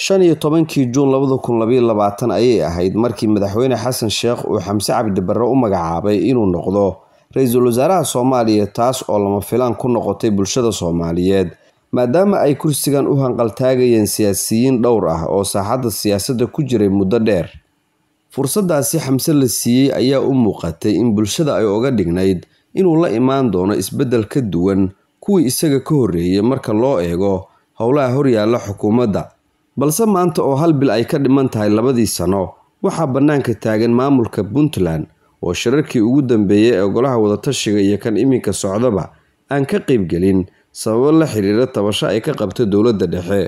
shan iyo tobankii juun labada kun labaiyo labaatan ayay ahayd markii madaxweyne xasan sheekh uu xamse cabdibare u magacaabay inuu noqdo ra-iisul wasaaraha soomaaliya taas oo lama filaan ku noqotay bulshada soomaaliyeed maadaama ay kursigan u hanqaltaagayeen siyaasiyiin dhowr ah oo saaxadda siyaasadda ku jiray muddo dheer fursaddaasi xamse la siiyey ayaa u muuqatay in bulshada ay oga dhignayd inuu la imaan doono isbeddel ka duwan kuwii isaga ka horreeyey marka loo eego howlaha horyaalla xukuumadda balse maanta oo hal bil ay ka dhiman tahay labadii sano waxaa bannaanka taagan maamulka puntland oo shirarkii ugu dambeeyey ee golaha wadatashiga iyo kan iminka socdaba aan ka qaybgelin sababo la xidhiira tabasho ay ka qabta dowladda dhexe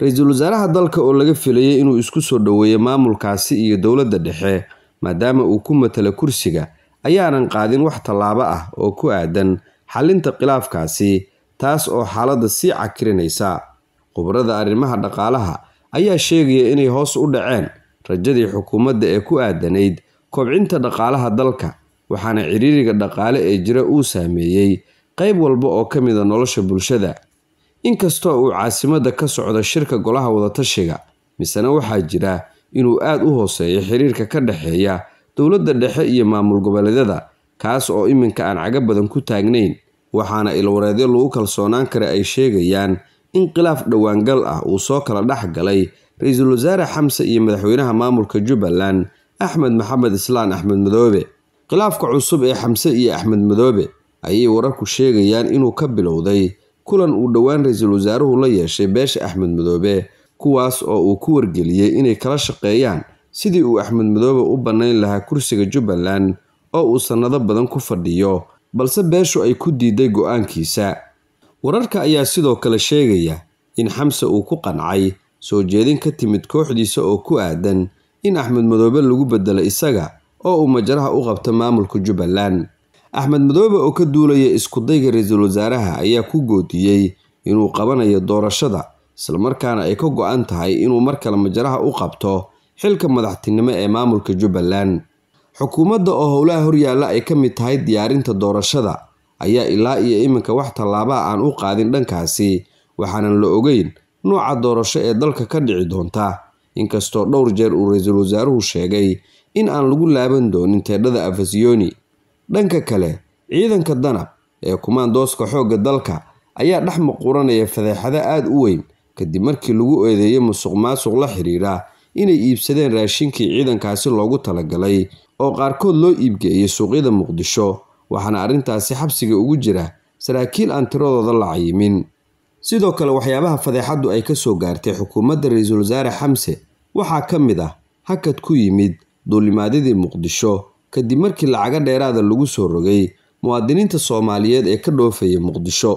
ra-iisul wasaaraha dalka oo laga filayay inuu isku soo dhoweeyo maamulkaasi iyo dowladda dhexe maadaama uu ku matalo kursiga ayaanan qaadin wax tallaabo ah oo ku aadan xalinta khilaafkaasi taas oo xaaladda sii cakirinaysa khubarada arrimaha dhaqaalaha ayaa sheegaya inay hoos u dhaceen rajadii xukuumadda ee ku aadanayd kobcinta dhaqaalaha dalka waxaana ciriiriga dhaqaale ee jira uu saameeyey qayb walba oo ka mida ah nolosha bulshada inkastoo uu caasimadda ka socdo shirka golaha wadatashiga misena waxaa jira inuu aad u hooseeyo xiriirka ka dhexeeya dowladda dhexe iyo maamul goboleedyada kaas oo iminka aan caga badan ku taagnayn waxaana ilwareedyo lagu kalsoonaan kara ay sheegayaan in inqilaaf dhowaangal ah uu soo kala dhex galay ra-iisul wasaare xamse iyo madaxweynaha maamulka jubbaland axmed maxamed islaan axmed madoobe khilaafka cusub ee xamse iyo axmed madoobe ayay wararku sheegayaan inuu ka bilowday kulan uu dhowaan ra-iisul wasaaruhu la yeeshay beesha axmed madoobe kuwaas oo uu ku wargeliyey inay kala shaqeeyaan sidii uu axmed madoobe u bannayn lahaa kursiga jubbaland oo uu sannado badan ku fadhiyo balse beeshu ay ku diiday go-aankiisa wararka ayaa sidoo kale sheegaya in xamse uu ku qancay soo jeedin ka timid kooxdiisa oo ku aadan in axmed madoobe lagu bedelo isaga oo uu majaraha u qabto maamulka jubbaland axmed madoobe oo ka duulaya iskudayga ra-iisul wasaaraha ayaa ku goodiyey inuu qabanayo doorashada islamarkaana ay ka go-an tahay inuu mar kale majaraha u qabto xilka madaxtinimo ee maamulka jubbaland xukuumadda oo howlaha horyaalla ay ka mid tahay diyaarinta doorashada ayaa ilaa iyo iminka wax tallaabaa aan u qaadin dhankaasi waxaanan la ogeyn nooca doorasho ee dalka ka dhici doonta inkastoo dhowr jeer uu ra-iisul wasaaruhu sheegay in aan lagu laaban doonin teedhada afasiyoni dhanka kale ciidanka danab ee kumaandooska xoogga dalka ayaa dhex maquranaya fadeexado aada u weyn kadib markii lagu eedeeyey musuq maasuq la xidhiidha inay iibsadeen raashinkii ciidankaasi loogu talagalay oo qaarkood loo iibgeeyey suuqyada muqdisho waxaana arrintaasi xabsiga ugu jira saraakiil aan tiradooda la cayimin sidoo kale waxyaabaha fadeexaddu ay ka soo gaartay xukuumadda ra-iisul wasaare xamse waxaa ka mid ah hakad ku yimid duulimaadyadii muqdisho kadib markii lacaga dheeraada lagu soo rogay muwaadiniinta soomaaliyeed ee ka dhoofaya muqdisho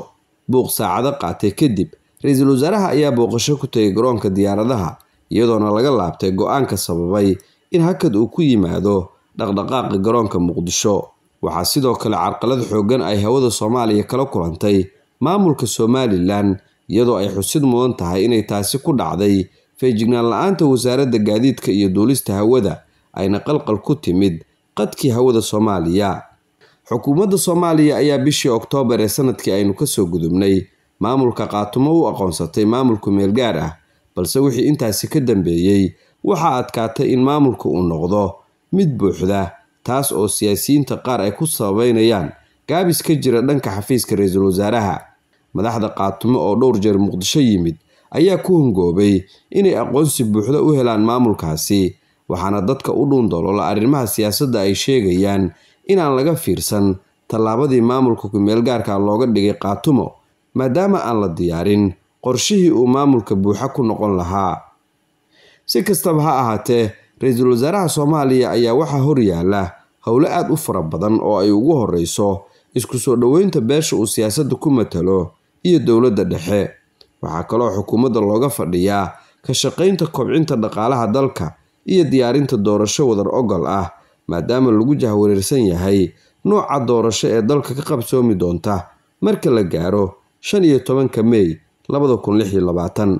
buuq saacado qaatay kadib ra-iisul wasaaraha ayaa booqasho ku tagay garoonka diyaaradaha iyadoona laga laabtay go-aanka sababay in hakad uu ku yimaado dhaqdhaqaaqa garoonka muqdisho waxaa sidoo kale carqalad xooggan ay hawada soomaaliya kala kulantay maamulka somalilan iyadoo ay xusid mudan tahay inay taasi ku dhacday feejignaan la-aanta wasaaradda gaadiidka iyo duulista hawada ayna qalqal ku timid qadkii hawada soomaaliya xukuumadda soomaaliya ayaa bishii oktoobar ee sanadkii aynu ka soo gudubnay maamulka qaatumo u aqoonsatay maamulku meelgaar ah balse wixii intaasi ka dambeeyey waxaa adkaatay in maamulka uu noqdo mid buuxda taas oo siyaasiyiinta qaar ay ku sababeynayaan gaabis ka jira dhanka xafiiska ra-iisul wasaaraha madaxda qaatumo oo dhowr jeer muqdisho yimid ayaa ku hungoobay inay aqoonsi buuxda u helaan maamulkaasi waxaana dadka u dhuundoloola arrimaha siyaasadda ay sheegayaan inaan laga fiirsan tallaabadii maamulka kumeelgaarka ah looga dhigay qaatumo maadaama aan la diyaarin qorshihii uu maamulka buuxa ku noqon lahaa si kastaba ha ahaatee ra-iisul wasaaraha soomaaliya ayaa waxaa horyaala howlo aad u fara badan oo ay ugu horreyso isku soo dhoweynta beesha uu siyaasadda ku matalo iyo dowladda dhexe waxaa kaloo xukuumadda looga fadhiyaa ka shaqaynta kobcinta dhaqaalaha dalka iyo diyaarinta doorasho wadar ogol ah maadaama lagu jahwareersan yahay nooca doorasho ee dalka ka qabsoomi doonta marka la gaaro shan iyo tobanka mey labada kun lix iyo labaatan